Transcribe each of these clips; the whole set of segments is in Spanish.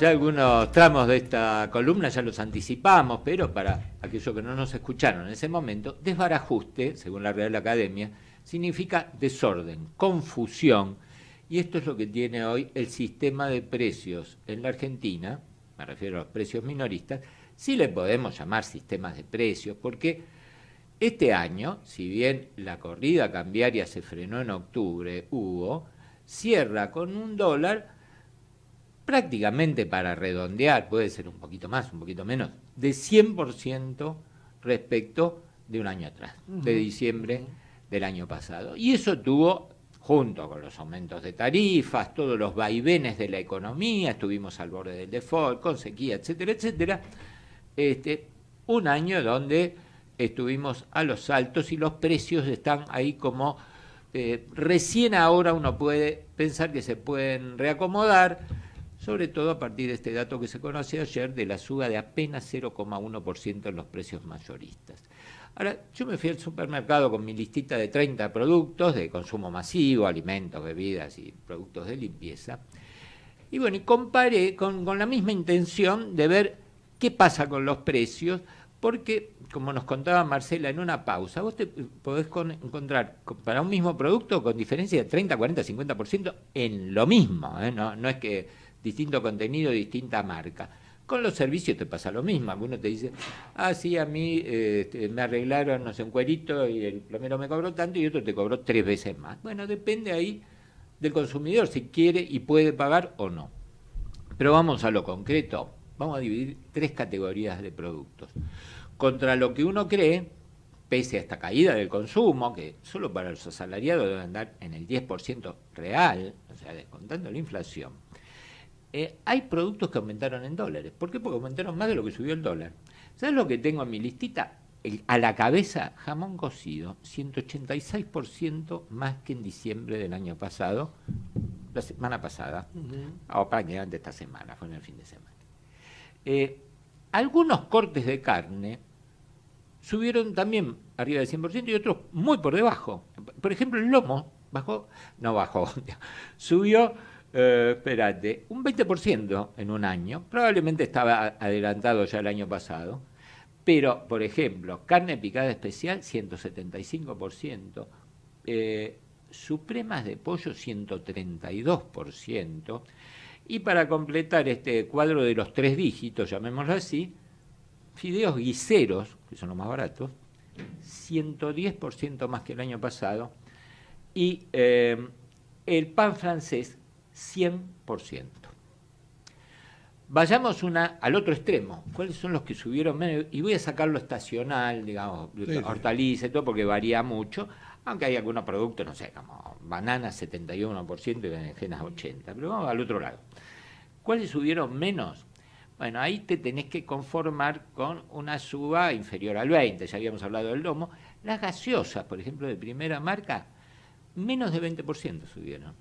Ya algunos tramos de esta columna ya los anticipamos, pero para aquellos que no nos escucharon en ese momento, desbarajuste, según la Real Academia, significa desorden, confusión, y esto es lo que tiene hoy el sistema de precios en la Argentina, me refiero a los precios minoristas, sí le podemos llamar sistemas de precios, porque este año, si bien la corrida cambiaria se frenó en octubre, hubo, cierra con un dólar prácticamente para redondear, puede ser un poquito más, un poquito menos, de 100% respecto de un año atrás, de diciembre del año pasado. Y eso tuvo, junto con los aumentos de tarifas, todos los vaivenes de la economía, estuvimos al borde del default, con sequía, etcétera, etcétera, este, un año donde estuvimos a los altos y los precios están ahí como eh, recién ahora uno puede pensar que se pueden reacomodar sobre todo a partir de este dato que se conoce ayer de la suba de apenas 0,1% en los precios mayoristas. Ahora, yo me fui al supermercado con mi listita de 30 productos de consumo masivo, alimentos, bebidas y productos de limpieza. Y bueno, y comparé con, la misma intención de ver qué pasa con los precios, porque, como nos contaba Marcela en una pausa, vos te podés encontrar para un mismo producto con diferencia de 30, 40, 50% en lo mismo. ¿eh? No, no es que distinto contenido, distinta marca. Con los servicios te pasa lo mismo. uno te dice, ah, sí, a mí este, me arreglaron, no sé, un cuerito y el primero me cobró tanto y otro te cobró tres veces más. Bueno, depende ahí del consumidor si quiere y puede pagar o no. Pero vamos a lo concreto. Vamos a dividir tres categorías de productos. Contra lo que uno cree, pese a esta caída del consumo, que solo para los asalariados debe andar en el 10% real, o sea, descontando la inflación, eh, hay productos que aumentaron en dólares. ¿Por qué? Porque aumentaron más de lo que subió el dólar. ¿Sabes lo que tengo en mi listita? a la cabeza, jamón cocido, 186% más que en diciembre del año pasado, la semana pasada, uh ah, que o prácticamente esta semana, fue en el fin de semana. Eh, algunos cortes de carne subieron también arriba del 100% y otros muy por debajo. Por ejemplo, el lomo bajó, no bajó, subió eh, espérate, un 20% en un año, probablemente estaba adelantado ya el año pasado, pero, por ejemplo, carne picada especial, 175%, eh, supremas de pollo, 132%, y para completar este cuadro de los tres dígitos, llamémoslo así, fideos guiseros, que son los más baratos, 110% más que el año pasado, y eh, el pan francés 100%. Vayamos una, al otro extremo. ¿Cuáles son los que subieron menos? Y voy a sacar lo estacional, digamos, hortaliza y todo, porque varía mucho. Aunque hay algunos productos, no sé, como bananas 71% y berenjenas 80%. Pero vamos al otro lado. ¿Cuáles subieron menos? Bueno, ahí te tenés que conformar con una suba inferior al 20, ya habíamos hablado del lomo. Las gaseosas, por ejemplo, de primera marca, menos de 20% subieron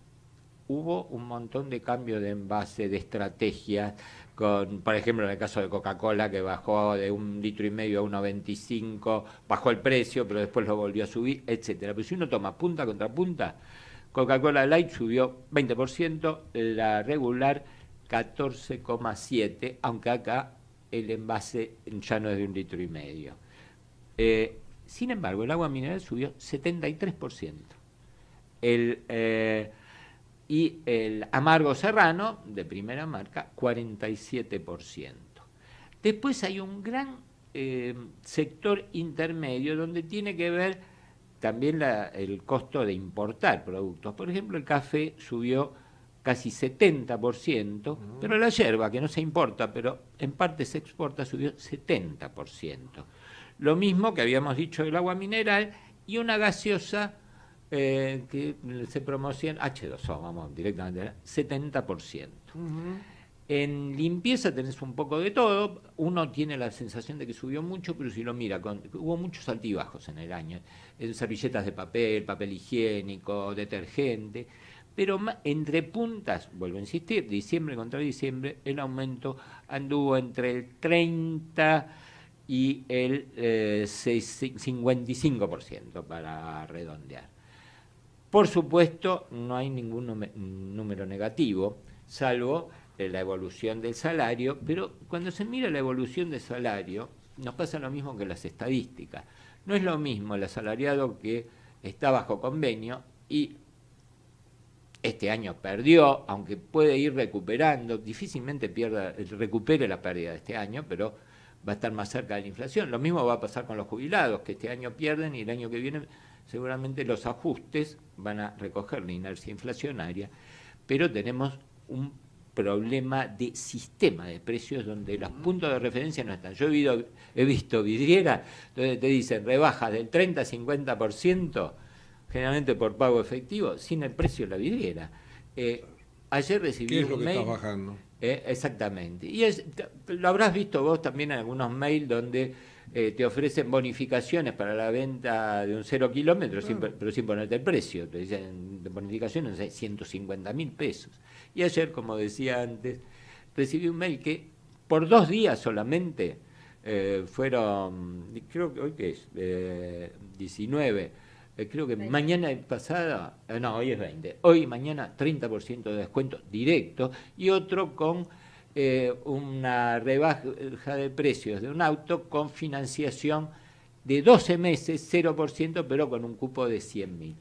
hubo un montón de cambios de envase, de estrategias, con, por ejemplo, en el caso de Coca-Cola, que bajó de un litro y medio a 1,25, bajó el precio, pero después lo volvió a subir, etcétera. Pero si uno toma punta contra punta, Coca-Cola Light subió 20%, la regular 14,7%, aunque acá el envase ya no es de un litro y medio. Eh, sin embargo, el agua mineral subió 73%. El... Eh, y el amargo serrano de primera marca 47%. Después hay un gran eh, sector intermedio donde tiene que ver también el costo de importar productos. Por ejemplo, el café subió casi 70%, mm. pero la yerba, que no se importa, pero en parte se exporta, subió 70%. Lo mismo que habíamos dicho del agua mineral y una gaseosa eh, que se promociona, H2O, vamos directamente, 70%. ¿eh? En limpieza tenés un poco de todo, uno tiene la sensación de que subió mucho, pero si lo mira, hubo muchos altibajos en el año, en servilletas de papel, papel higiénico, detergente, pero entre puntas, vuelvo a insistir, diciembre contra diciembre, el aumento anduvo entre el 30 y el 55% eh, para redondear. Por supuesto, no hay ningún número negativo, salvo eh, la evolución del salario, pero cuando se mira la evolución del salario, nos pasa lo mismo que las estadísticas. No es lo mismo el asalariado que está bajo convenio y este año perdió, aunque puede ir recuperando, difícilmente pierda, recupere la pérdida de este año, pero va a estar más cerca de la inflación. Lo mismo va a pasar con los jubilados, que este año pierden y el año que viene seguramente los ajustes van a recoger la inercia inflacionaria, pero tenemos un problema de sistema de precios donde los puntos de referencia no están. Yo he, visto, vidriera donde te dicen rebajas del 30 al 50%, generalmente por pago efectivo, sin el precio de la vidriera. Eh, ayer recibí ¿Qué es que está bajando? Eh, exactamente. Y lo habrás visto vos también en algunos mails donde eh, te ofrecen bonificaciones para la venta de un cero kilómetro, ah. pero sin ponerte el precio. Te dicen bonificaciones, de 150 mil pesos. Y ayer, como decía antes, recibí un mail que por dos días solamente eh, fueron, creo que hoy qué es, 19, eh, creo que mañana pasada, no, hoy es 20, hoy y mañana 30% de descuento directo y otro con eh, una rebaja de precios de un auto con financiación de 12 meses, 0%, pero con un cupo de 100.000.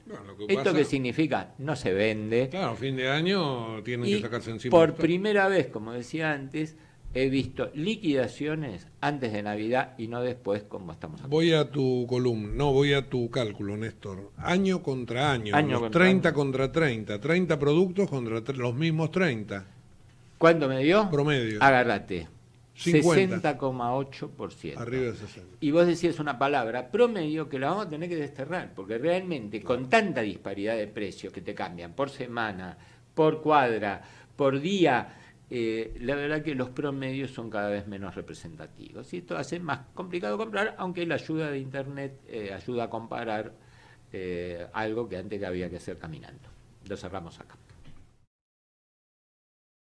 ¿Esto qué significa? No se vende. Claro, a fin de año tienen que sacarse encima. Por primera vez, como decía antes, he visto liquidaciones antes de Navidad y no después, como estamos hablando. Voy a tu columna, no, voy a tu cálculo, Néstor. Año contra año, año 30 contra 30, 30 productos contra los mismos 30. ¿Cuánto me dio? Promedio. Agárrate. 60,8%. Arriba de 60. Y vos decías una palabra, promedio, que la vamos a tener que desterrar, porque realmente con tanta disparidad de precios que te cambian por semana, por cuadra, por día, eh, la verdad que los promedios son cada vez menos representativos. Y esto hace más complicado comprar, aunque la ayuda de Internet eh, ayuda a comparar eh, algo que antes había que hacer caminando. Lo cerramos acá.